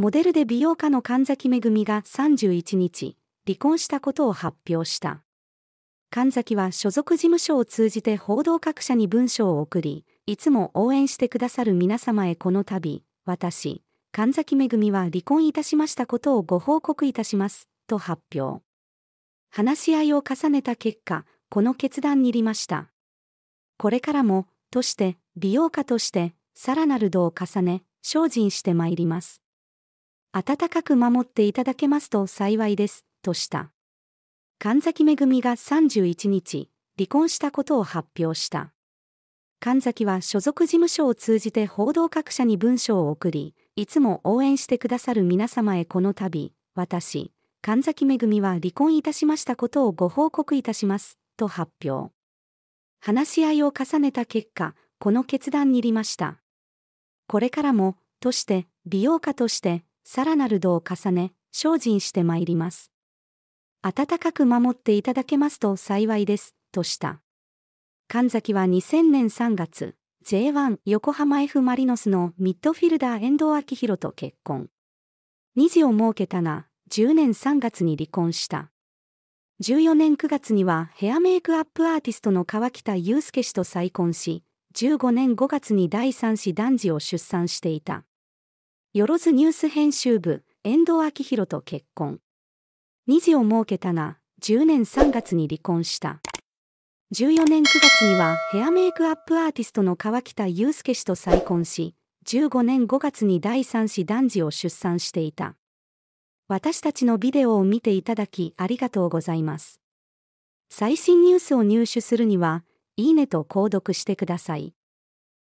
モデルで美容家の神崎恵が31日、離婚したことを発表した。神崎は所属事務所を通じて報道各社に文章を送り、いつも応援してくださる皆様へこの度、私、神崎恵は離婚いたしましたことをご報告いたします、と発表。話し合いを重ねた結果、この決断に入りました。これからも、として、美容家として、さらなる度を重ね、精進してまいります。温かく守っていただけますと幸いです、とした。神崎めぐみが31日、離婚したことを発表した。神崎は所属事務所を通じて報道各社に文書を送り、いつも応援してくださる皆様へこの度、私、神崎めぐみは離婚いたしましたことをご報告いたします、と発表。話し合いを重ねた結果、この決断にりました。これからも、として、美容家として、さらなる度を重ね、精進してまいります。温かく守っていただけますと幸いです、とした。神崎は2000年3月、J1 横浜 F・ マリノスのミッドフィルダー遠藤昭弘と結婚。2児を設けたが、10年3月に離婚した。14年9月にはヘアメイクアップアーティストの川北祐介氏と再婚し、15年5月に第3子男児を出産していた。よろずニュース編集部、遠藤昭弘と結婚。2児を設けたが、10年3月に離婚した。14年9月にはヘアメイクアップアーティストの川北祐介氏と再婚し、15年5月に第3子男児を出産していた。私たちのビデオを見ていただきありがとうございます。最新ニュースを入手するには、いいねと購読してください。